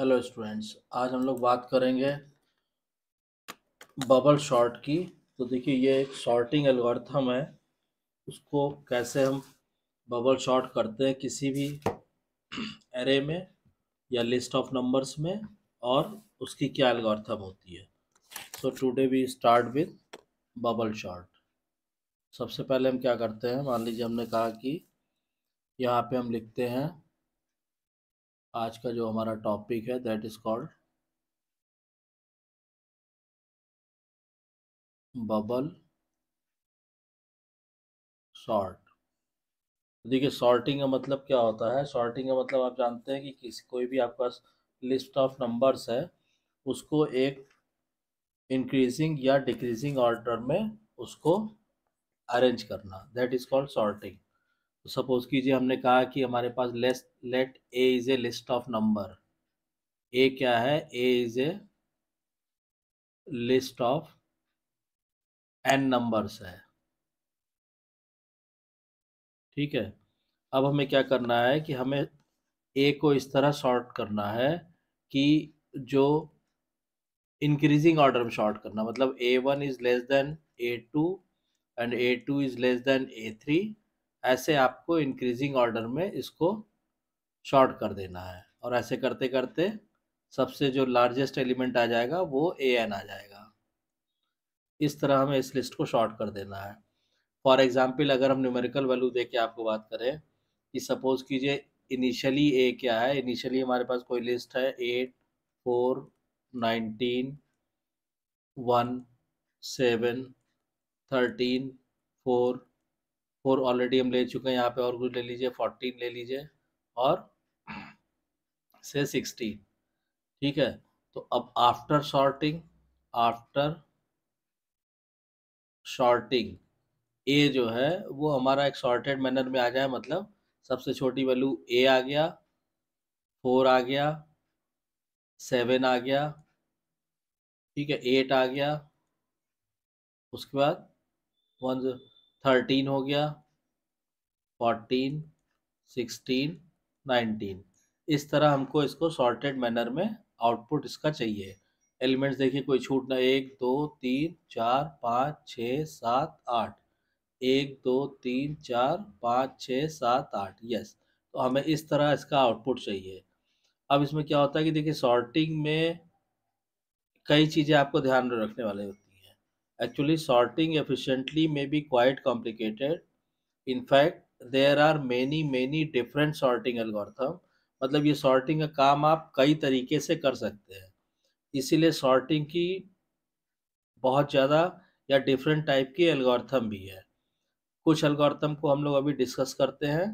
Hello students आज हम लोग बात करेंगे बबल शॉर्ट की तो देखिए ये एक शॉर्टिंग एल्गोरिथम है उसको कैसे हम बबल शॉर्ट करते हैं किसी भी एरे में या लिस्ट ऑफ नंबर्स में और उसकी क्या एल्गोरिथम होती है so today we start with bubble sort सबसे पहले हम क्या करते हैं मान लीजिए हमने कहा कि यहाँ पे हम लिखते हैं आज का जो हमारा टॉपिक है that is called bubble sort देखिए सॉर्टिंग का मतलब क्या होता है सॉर्टिंग का मतलब आप जानते हैं कि किसी कोई भी आपके पास लिस्ट ऑफ नंबर्स है उसको एक इंक्रीजिंग या डिक्रीजिंग ऑर्डर में उसको अरेंज करना that is called sorting suppose कीजिए हमने कहा कि हमारे पास less let A is a list of number A क्या है A is a list of N numbers है ठीक है अब हमें क्या करना है कि हमें ए को इस तरह शॉर्ट करना है कि जो इंक्रीजिंग ऑर्डर में शॉर्ट करना मतलब A one is less than A two and A two is less than A three ऐसे आपको इंक्रीजिंग ऑर्डर में इसको शॉर्ट कर देना है और ऐसे करते करते सबसे जो लार्जेस्ट एलिमेंट आ जाएगा वो ए एन आ जाएगा इस तरह हमें इस लिस्ट को शॉर्ट कर देना है फॉर एग्ज़ाम्पल अगर हम न्यूमेरिकल वैल्यू दे के आपको बात करें कि सपोज़ कीजिए इनिशियली ए क्या है इनिशियली हमारे पास कोई लिस्ट है eight four nineteen one seven thirteen four four already हम ले चुके हैं यहाँ पे और कुछ ले लीजिए फोर्टीन ले लीजिए और से सिक्सटीन ठीक है तो अब after sorting after sorting uh जो है वो हमारा एक शॉर्टेड मैनर में आ जाए मतलब सबसे छोटी वैल्यू ए आ गया फोर आ गया सेवन आ गया ठीक है एट आ गया उसके बाद वन थर्टीन हो गया फोर्टीन सिक्सटीन नाइनटीन इस तरह हमको इसको शॉर्टेड मैनर में आउटपुट इसका चाहिए एलिमेंट्स देखिए कोई छूट ना एक दो तीन चार पाँच छः सात आठ एक दो तीन चार पाँच छः सात आठ यस तो हमें इस तरह इसका आउटपुट चाहिए अब इसमें क्या होता है कि देखिए शॉर्टिंग में कई चीज़ें आपको ध्यान में रखने वाली होती Actually, sorting efficiently may be quite complicated. In fact, there are many many different sorting algorithm. मतलब ये sorting का काम आप कई तरीके से कर सकते हैं इसीलिए sorting की बहुत ज़्यादा या डिफरेंट टाइप की एल्गोरिथम भी है कुछ एल्गोरिथम को हम लोग अभी डिस्कस करते हैं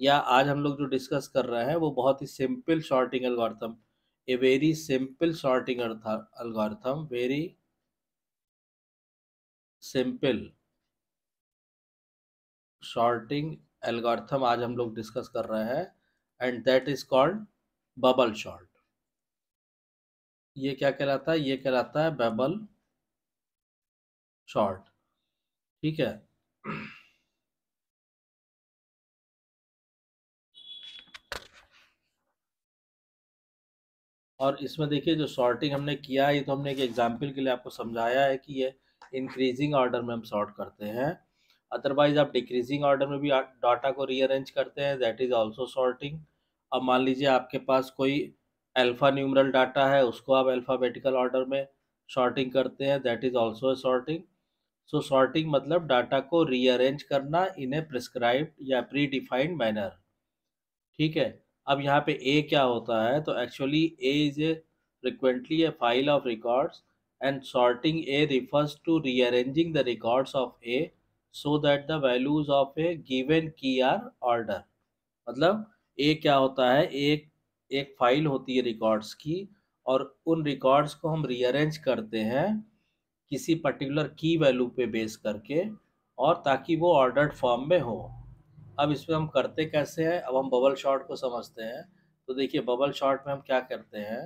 या आज हम लोग जो डिस्कस कर रहे हैं वो बहुत ही simple sorting algorithm a very simple sorting algorithm very simple sorting algorithm आज हम लोग डिस्कस कर रहे हैं and that is called bubble sort ये क्या कहलाता है ये कहलाता है बबल शॉर्ट ठीक है और इसमें देखिए जो शॉर्टिंग हमने किया है ये तो हमने एक एग्जाम्पल के लिए आपको समझाया है कि ये इंक्रीजिंग ऑर्डर में हम सॉर्ट करते हैं अदरवाइज आप डिक्रीजिंग ऑर्डर में भी डाटा को रीअरेंज करते हैं दैट इज़ ऑल्सो सॉर्टिंग अब मान लीजिए आपके पास कोई अल्फ़ा न्यूमरल डाटा है उसको आप अल्फ़ाबेटिकल ऑर्डर में सॉर्टिंग करते हैं that is also a sorting so sorting मतलब डाटा को रीअरेंज करना इन ए प्रिस्क्राइब या प्री डिफाइंड मैनर ठीक है अब यहाँ पे ए क्या होता है तो actually a is a frequently a file of records and sorting A refers to rearranging the records of A so that the values of a given key are order मतलब A क्या होता है एक एक फाइल होती है records की और उन रिकॉर्ड्स को हम रीअरेंज करते हैं किसी पर्टिकुलर की वैल्यू पे बेस करके और ताकि वो ऑर्डर्ड फॉर्म में हो अब इसमें हम करते कैसे हैं अब हम बबल शॉर्ट को समझते हैं तो देखिए बबल शॉट में हम क्या करते हैं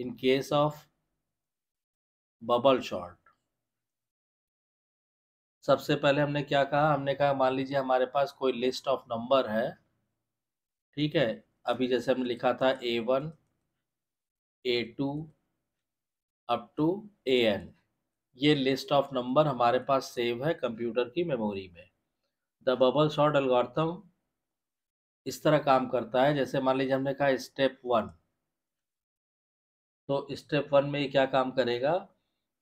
in case of bubble sort सबसे पहले हमने क्या कहा हमने कहा मान लीजिए हमारे पास कोई लिस्ट ऑफ नंबर है ठीक है अभी जैसे हमने लिखा था A one A two up to A N ये लिस्ट ऑफ नंबर हमारे पास सेव है कंप्यूटर की मेमोरी में द बबल शॉट एल्गोरिथम इस तरह काम करता है जैसे मान लीजिए हमने कहा स्टेप वन तो स्टेप वन में ये क्या काम करेगा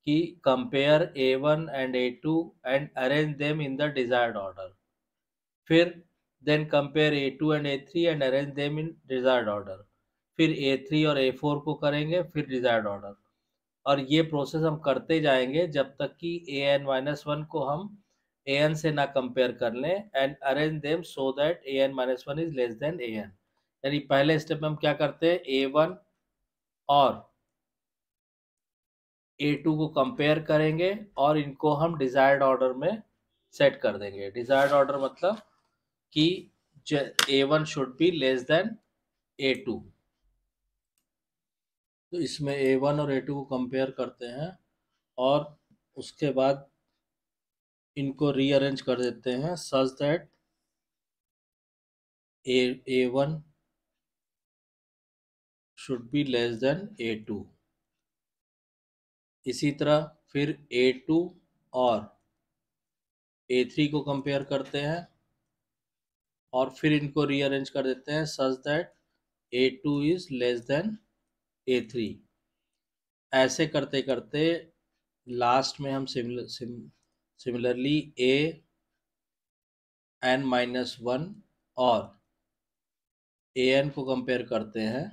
कि compare A one and A two and arrange them in the desired order फिर then compare A two and A three and arrange them in desired order फिर ए थ्री और ए फोर को करेंगे फिर डिजायर्ड ऑर्डर और ये process हम करते जाएंगे जब तक कि ए एन माइनस वन को हम ए एन से ना कंपेयर कर लें and arrange them so that A N minus one is less than A N यानी पहले स्टेप में हम क्या करते हैं ए वन और ए टू को कंपेयर करेंगे और इनको हम डिज़ायर्ड ऑर्डर में सेट कर देंगे डिज़ायर्ड ऑर्डर मतलब कि A one should be less than A two तो इसमें ए वन और ए टू को कंपेयर करते हैं और उसके बाद इनको रीअरेंज कर देते हैं such that A A one be less than A two इसी तरह फिर ए टू और ए थ्री को कंपेयर करते हैं और फिर इनको रीअरेंज कर देते हैं such that two is less than A three ऐसे करते करते लास्ट में हम similarly A N minus one और ए एन को कंपेयर करते हैं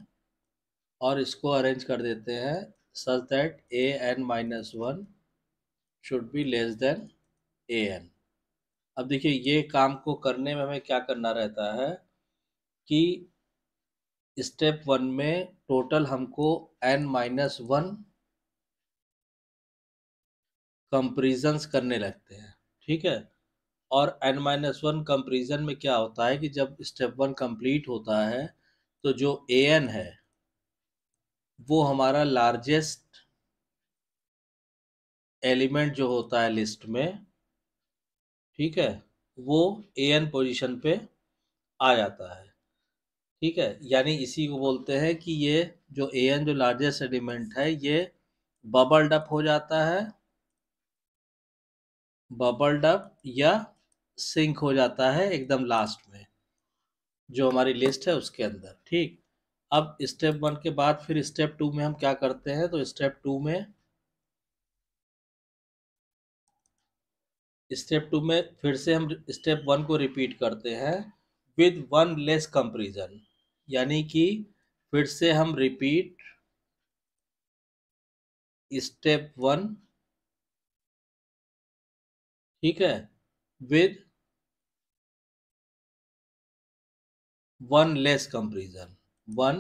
और इसको अरेंज कर देते हैं such that a n minus one should be less than a N अब देखिए ये काम को करने में हमें क्या करना रहता है कि स्टेप वन में टोटल हमको एन माइनस वन कंपेरिजन्स करने लगते हैं ठीक है और एन माइनस वन कंपेरिजन में क्या होता है कि जब स्टेप वन कंप्लीट होता है तो जो ए एन है वो हमारा लार्जेस्ट एलिमेंट जो होता है लिस्ट में ठीक है वो ए एन पोजिशन पे आ जाता है ठीक है यानी इसी को बोलते हैं कि ये जो ए एन जो लार्जेस्ट एलिमेंट है ये बबल डप हो जाता है बबल डप या सिंक हो जाता है एकदम लास्ट में जो हमारी लिस्ट है उसके अंदर ठीक अब स्टेप वन के बाद फिर स्टेप टू में हम क्या करते हैं तो स्टेप टू में स्टेप टू में फिर से हम स्टेप वन को रिपीट करते हैं विद वन लेस कंपेरिजन यानी कि फिर से हम रिपीट स्टेप वन ठीक है with one less comparison one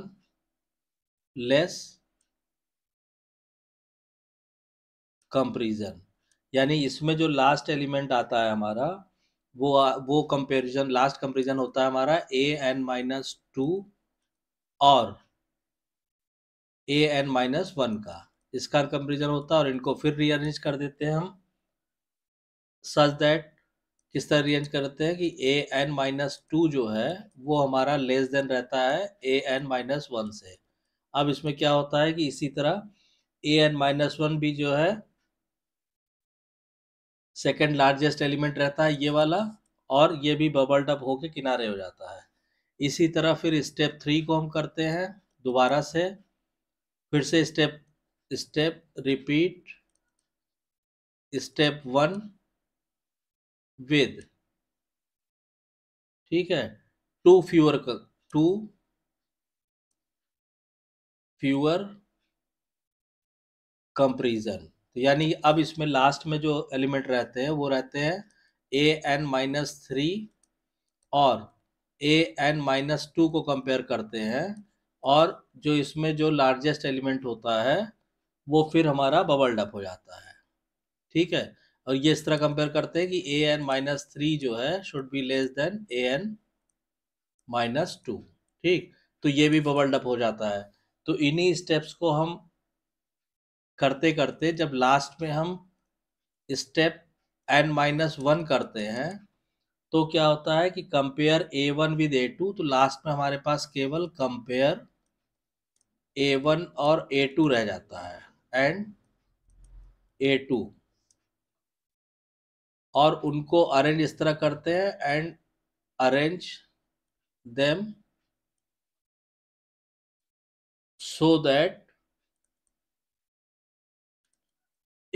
less comparison यानी इसमें जो लास्ट एलिमेंट आता है हमारा वो वो कंपेरिजन लास्ट कंपेरिजन होता है हमारा ए एन माइनस टू और ए एन माइनस वन का इसका कंपेरिजन होता है और इनको फिर रीअरेंज कर देते हैं हम सच दैट किस तरह रेंज करते हैं कि ए एन माइनस टू जो है वो हमारा लेस देन रहता है ए एन माइनस वन से अब इसमें क्या होता है कि इसी तरह ए एन माइनस वन भी जो है सेकेंड लार्जेस्ट एलिमेंट रहता है ये वाला और ये भी बबल डब होके किनारे हो जाता है इसी तरह फिर स्टेप थ्री को हम करते हैं दोबारा से फिर से step step repeat step one with ठीक है two fewer two fewer comparison यानी अब इसमें लास्ट में जो एलिमेंट रहते हैं वो रहते हैं ए एन माइनस थ्री और ए एन माइनस टू को कंपेयर करते हैं और जो इसमें जो लार्जेस्ट एलिमेंट होता है वो फिर हमारा बबल्ड अप हो जाता है ठीक है और ये इस तरह कंपेयर करते हैं कि ए एन माइनस थ्री जो है should be less than A N minus two ठीक तो ये भी बबल्ड अप हो जाता है तो इन्हीं स्टेप्स को हम करते करते जब लास्ट में हम स्टेप एन माइनस वन करते हैं तो क्या होता है कि compare A one with A two तो लास्ट में हमारे पास केवल कंपेयर ए वन और ए टू रह जाता है एंड ए टू और उनको अरेंज इस तरह करते हैं and arrange them so that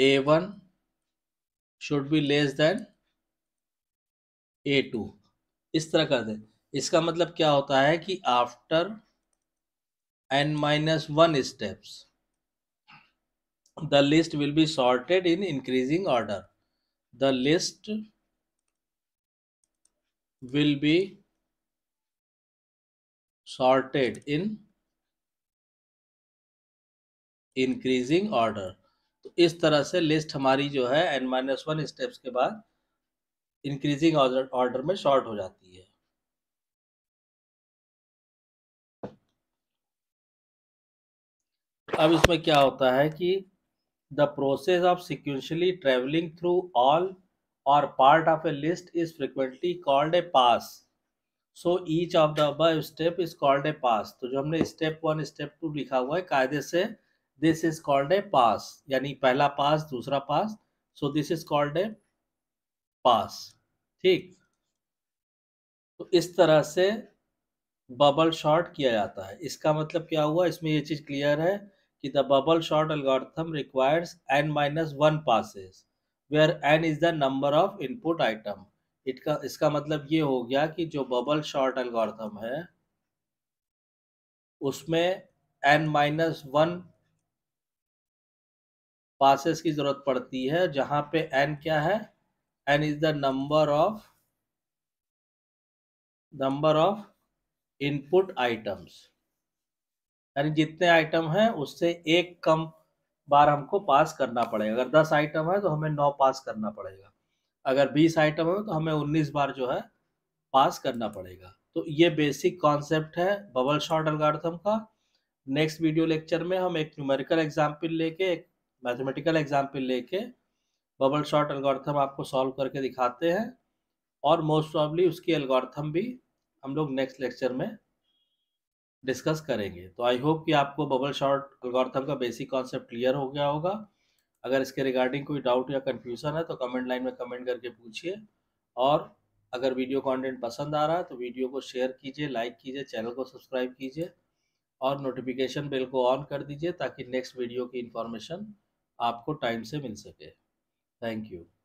A one should be less than A two इस तरह कर दें इसका मतलब क्या होता है कि after N minus one steps the list will be sorted in increasing order the list will be sorted in increasing order तो इस तरह से लिस्ट हमारी जो है एन माइनस वन स्टेप्स के बाद इंक्रीजिंग ऑर्डर में शॉर्ट हो जाती है अब इसमें क्या होता है कि The process of sequentially traveling through all or part of a list is frequently called a pass. So each of the अब step is called a pass तो जो हमने स्टेप वन स्टेप टू लिखा हुआ है कायदे से this is called a pass यानी पहला पास दूसरा pass so this is called a pass ठीक तो इस तरह से बबल शॉर्ट किया जाता है इसका मतलब क्या हुआ इसमें ये चीज़ क्लियर है कि the bubble sort algorithm requires n minus one passes, where n is the number of input item. इटका इसका मतलब ये हो गया कि जो बबल शॉर्ट एल्गोरिथम है उसमें एन माइनस वन पासिस की ज़रूरत पड़ती है जहां पे एन क्या है N is the number of number of input items यानी जितने आइटम हैं उससे एक कम बार हमको पास करना पड़ेगा अगर दस आइटम है तो हमें नौ पास करना पड़ेगा अगर बीस आइटम है तो हमें उन्नीस बार जो है पास करना पड़ेगा तो ये बेसिक कॉन्सेप्ट है बबल शॉर्ट अलगार्थम का नेक्स्ट वीडियो लेक्चर में हम एक न्यूमेरिकल एग्जाम्पल लेके एक मैथमेटिकल एग्जाम्पल लेके बबल शॉर्ट अलगार्थम आपको सॉल्व करके दिखाते हैं और मोस्ट प्रॉब्ली उसकी अलगार्थम भी हम लोग नेक्स्ट लेक्चर में डिस्कस करेंगे तो आई होप कि आपको बबल शॉर्ट अलगोरथम का बेसिक कॉन्सेप्ट क्लियर हो गया होगा अगर इसके रिगार्डिंग कोई डाउट या कन्फ्यूज़न है तो कमेंट लाइन में कमेंट करके पूछिए और अगर वीडियो कंटेंट पसंद आ रहा है तो वीडियो को शेयर कीजिए लाइक कीजिए चैनल को सब्सक्राइब कीजिए और नोटिफिकेशन बेल को ऑन कर दीजिए ताकि नेक्स्ट वीडियो की इन्फॉर्मेशन आपको टाइम से मिल सके थैंक यू